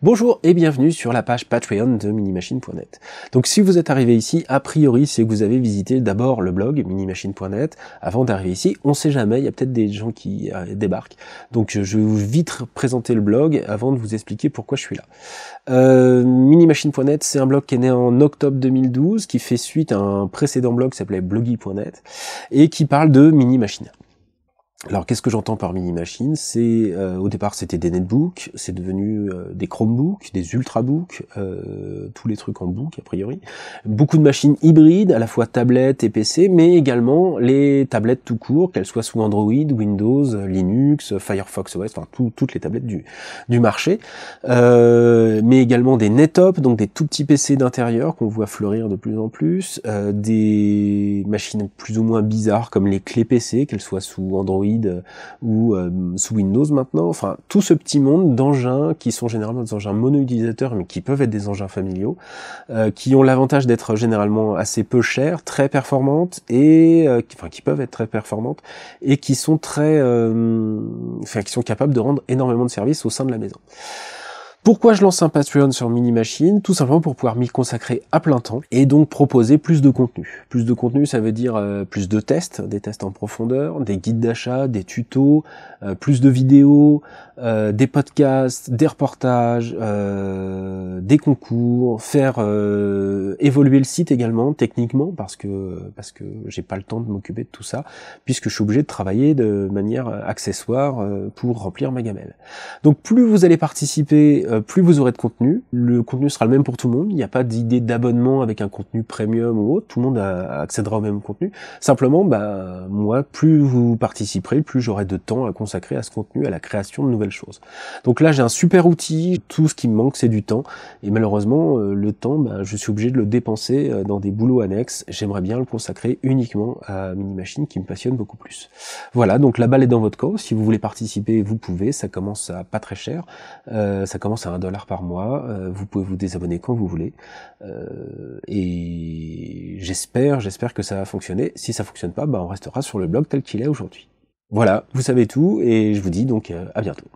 Bonjour et bienvenue sur la page Patreon de minimachine.net. Donc si vous êtes arrivé ici, a priori c'est que vous avez visité d'abord le blog minimachine.net avant d'arriver ici. On sait jamais, il y a peut-être des gens qui euh, débarquent. Donc je vais vous vite présenter le blog avant de vous expliquer pourquoi je suis là. Euh, minimachine.net c'est un blog qui est né en octobre 2012, qui fait suite à un précédent blog qui s'appelait bloggy.net et qui parle de mini-machine. Alors qu'est-ce que j'entends par mini machines C'est euh, au départ c'était des netbooks, c'est devenu euh, des Chromebooks, des ultrabooks, euh, tous les trucs en book a priori. Beaucoup de machines hybrides, à la fois tablettes et PC, mais également les tablettes tout court, qu'elles soient sous Android, Windows, Linux, Firefox OS, enfin toutes les tablettes du, du marché, mais également des nettops, donc des tout petits PC d'intérieur qu'on voit fleurir de plus en plus, des machines plus ou moins bizarres comme les clés PC, qu'elles soient sous Android euh, ou euh, sous Windows maintenant. Enfin, tout ce petit monde d'engins qui sont généralement des engins mono-utilisateurs, mais qui peuvent être des engins familiaux, euh, qui ont l'avantage d'être généralement assez peu chers, très performantes et qui, enfin qui peuvent être très performantes et qui sont très, enfin qui sont capables de rendre énormément de services au sein de la maison. Pourquoi je lance un Patreon sur Mini Machine Tout simplement pour pouvoir m'y consacrer à plein temps et donc proposer plus de contenu. Plus de contenu, ça veut dire euh, plus de tests, des tests en profondeur, des guides d'achat, des tutos, euh, plus de vidéos, euh, des podcasts, des reportages, des concours, faire évoluer le site également techniquement parce que parce que j'ai pas le temps de m'occuper de tout ça puisque je suis obligé de travailler de manière accessoire pour remplir ma gamelle. Donc plus vous allez participer euh, plus vous aurez de contenu. Le contenu sera le même pour tout le monde. Il n'y a pas d'idée d'abonnement avec un contenu premium ou autre. Tout le monde accédera au même contenu. Simplement, bah, moi, plus vous participerez, plus j'aurai de temps à consacrer à ce contenu, à la création de nouvelles choses. Donc là, j'ai un super outil. Tout ce qui me manque, c'est du temps. Et malheureusement, euh, le temps, bah, je suis obligé de le dépenser euh, dans des boulots annexes. J'aimerais bien le consacrer uniquement à Mini Machine qui me passionne beaucoup plus. Voilà. Donc la balle est dans votre camp. Si vous voulez participer, vous pouvez. Ça commence à pas très cher. ça commence à 1 dollar par mois. Euh, vous pouvez vous désabonner quand vous voulez. Euh, et j'espère, j'espère que ça va fonctionner. Si ça fonctionne pas, bah on restera sur le blog tel qu'il est aujourd'hui. Voilà, vous savez tout et je vous dis donc euh, à bientôt.